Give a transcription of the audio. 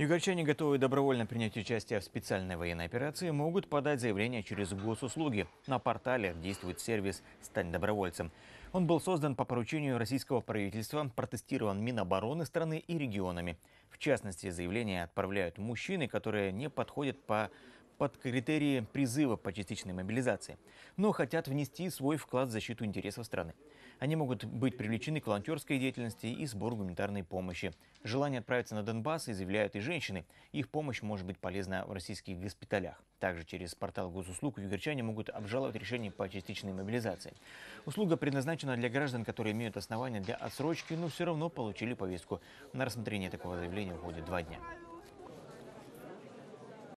Югорчане, готовые добровольно принять участие в специальной военной операции, могут подать заявление через госуслуги. На портале действует сервис «Стань добровольцем». Он был создан по поручению российского правительства, протестирован Минобороны страны и регионами. В частности, заявления отправляют мужчины, которые не подходят по под критерии призыва по частичной мобилизации, но хотят внести свой вклад в защиту интересов страны. Они могут быть привлечены к волонтерской деятельности и сбору гуманитарной помощи. Желание отправиться на Донбасс изъявляют и женщины. Их помощь может быть полезна в российских госпиталях. Также через портал госуслуг югорчане могут обжаловать решение по частичной мобилизации. Услуга предназначена для граждан, которые имеют основания для отсрочки, но все равно получили повестку. На рассмотрение такого заявления уходит два дня.